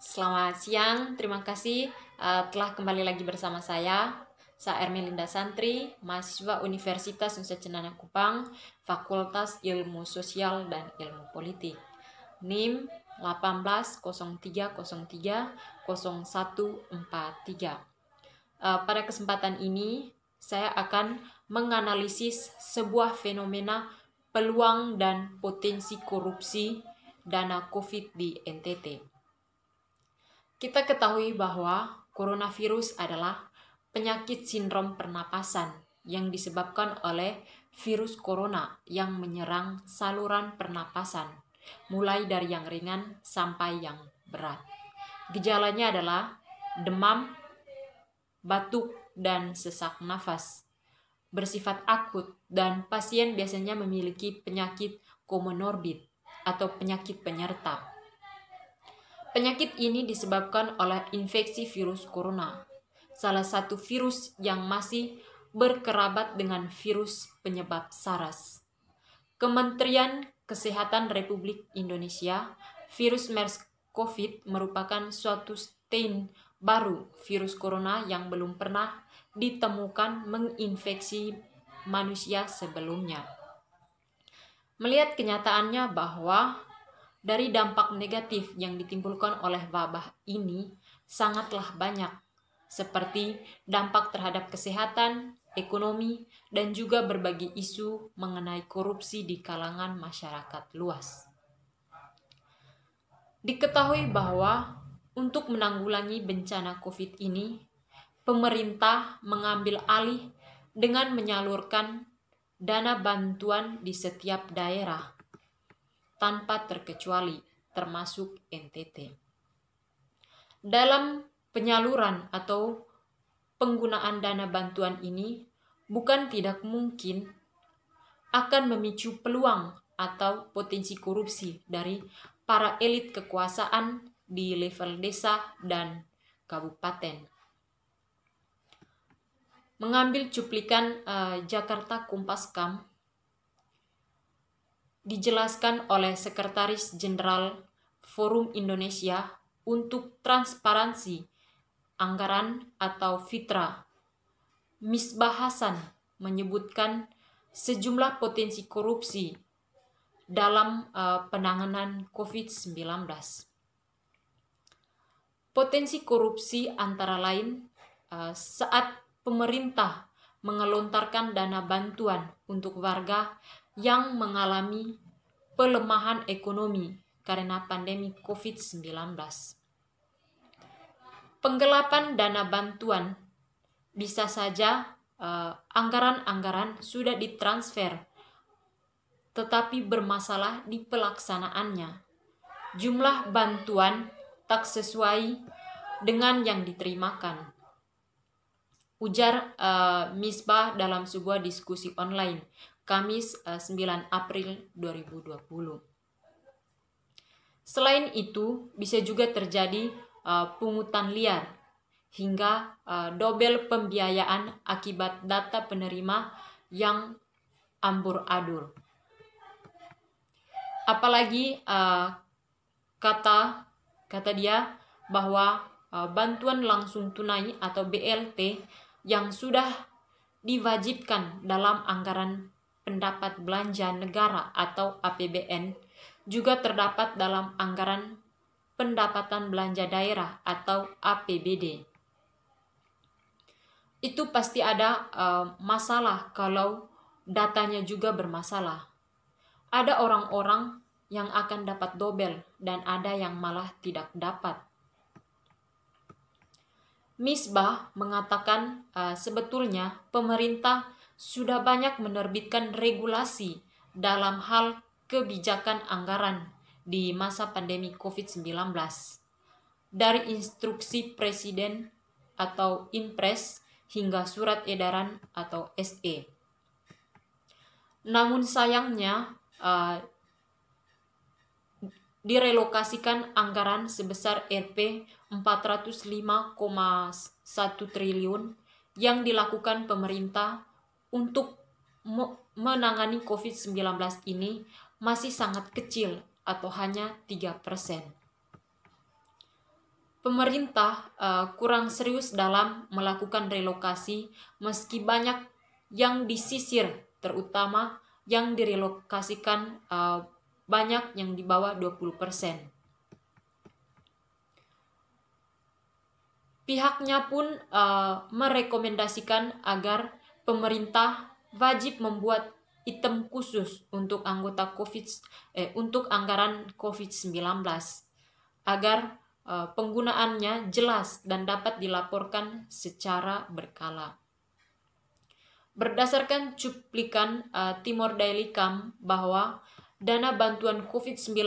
Selamat siang, terima kasih uh, telah kembali lagi bersama saya. Saya Ermelinda Santri, mahasiswa Universitas Nusa Cenana Kupang, Fakultas Ilmu Sosial dan Ilmu Politik. NIM 1803030143. Uh, eh, pada kesempatan ini, saya akan menganalisis sebuah fenomena peluang dan potensi korupsi dana COVID di NTT. Kita ketahui bahwa coronavirus adalah penyakit sindrom pernapasan yang disebabkan oleh virus corona yang menyerang saluran pernapasan, mulai dari yang ringan sampai yang berat. Gejalanya adalah demam, batuk, dan sesak nafas. Bersifat akut dan pasien biasanya memiliki penyakit komorbid atau penyakit penyerta Penyakit ini disebabkan oleh infeksi virus corona, salah satu virus yang masih berkerabat dengan virus penyebab SARS. Kementerian Kesehatan Republik Indonesia, virus MERS-CoV merupakan suatu strain baru virus corona yang belum pernah ditemukan menginfeksi manusia sebelumnya. Melihat kenyataannya bahwa dari dampak negatif yang ditimbulkan oleh wabah ini sangatlah banyak, seperti dampak terhadap kesehatan, ekonomi, dan juga berbagai isu mengenai korupsi di kalangan masyarakat luas. Diketahui bahwa untuk menanggulangi bencana COVID ini, pemerintah mengambil alih dengan menyalurkan dana bantuan di setiap daerah tanpa terkecuali, termasuk NTT. Dalam penyaluran atau penggunaan dana bantuan ini, bukan tidak mungkin akan memicu peluang atau potensi korupsi dari para elit kekuasaan di level desa dan kabupaten. Mengambil cuplikan uh, Jakarta Kompas Kam dijelaskan oleh Sekretaris Jenderal Forum Indonesia untuk Transparansi Anggaran atau Fitra. Misbah Hasan menyebutkan sejumlah potensi korupsi dalam uh, penanganan COVID-19. Potensi korupsi antara lain uh, saat pemerintah mengelontarkan dana bantuan untuk warga yang mengalami pelemahan ekonomi karena pandemi COVID-19. Penggelapan dana bantuan bisa saja eh, anggaran-anggaran eh, sudah ditransfer, tetapi bermasalah di pelaksanaannya. Jumlah bantuan tak sesuai dengan yang diterimakan. Ujar uh, Misbah dalam sebuah diskusi online Kamis 9 eh, April 2020. Selain itu, bisa juga terjadi eh, pungutan liar hingga eh, dobel pembiayaan akibat data penerima yang ambur-adul. Apalagi kata kata dia bahwa bantuan langsung tunai atau BLT yang sudah diwajibkan dalam anggaran pendapat belanja negara atau APBN juga terdapat dalam anggaran pendapatan belanja daerah atau APBD. Itu pasti ada e, masalah kalau datanya juga bermasalah. Ada orang-orang yang akan dapat dobel dan ada yang malah tidak dapat. Misbah mengatakan e, sebetulnya pemerintah sudah banyak menerbitkan regulasi dalam hal kebijakan anggaran di masa pandemi COVID-19. Dari instruksi presiden atau impres hingga surat edaran atau SE. Namun sayangnya uh, direlokasikan anggaran sebesar Rp 405,1 triliun yang dilakukan pemerintah untuk menangani COVID-19 ini masih sangat kecil atau hanya 3%. Pemerintah uh, kurang serius dalam melakukan relokasi meski banyak yang disisir, terutama yang direlokasikan uh, banyak yang di bawah 20%. Pihaknya pun uh, merekomendasikan agar pemerintah wajib membuat item khusus untuk anggota COVID eh, untuk anggaran COVID-19 agar eh, penggunaannya jelas dan dapat dilaporkan secara berkala. Berdasarkan cuplikan eh, Timor Daily Cam bahwa dana bantuan COVID-19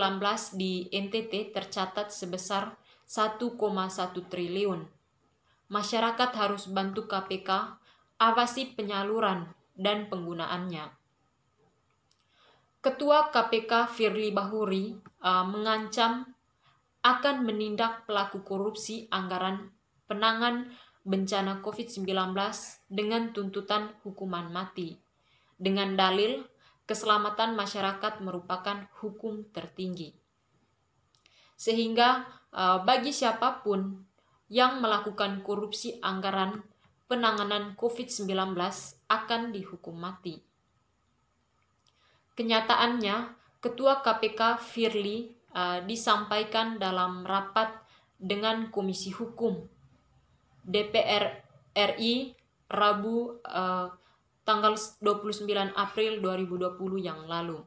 di NTT tercatat sebesar 1,1 triliun. Masyarakat harus bantu KPK apa sih penyaluran dan penggunaannya. Ketua KPK Firly Bahuri uh, mengancam akan menindak pelaku korupsi anggaran penangan bencana COVID-19 dengan tuntutan hukuman mati, dengan dalil keselamatan masyarakat merupakan hukum tertinggi. Sehingga, eh, bagi siapapun yang melakukan korupsi anggaran penanganan COVID-19 akan dihukum mati. Kenyataannya, Ketua KPK Firly uh, disampaikan dalam rapat dengan Komisi Hukum DPR RI Rabu uh, tanggal 29 April 2020 yang lalu.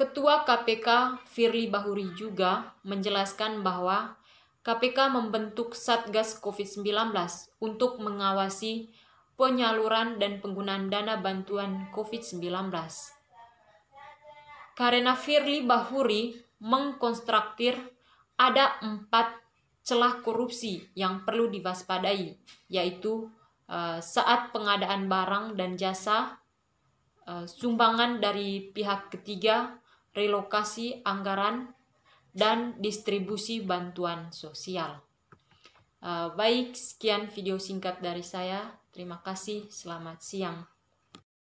Ketua KPK Firly Bahuri juga menjelaskan bahwa KPK membentuk Satgas COVID-19 untuk mengawasi penyaluran dan penggunaan dana bantuan COVID-19. Karena Firly Bahuri mengkonstruktir ada empat celah korupsi yang perlu diwaspadai, yaitu eh, saat pengadaan barang dan jasa, eh, sumbangan dari pihak ketiga, relokasi anggaran, dan distribusi bantuan sosial. Eh, baik, sekian video singkat dari saya. Terima kasih, selamat siang.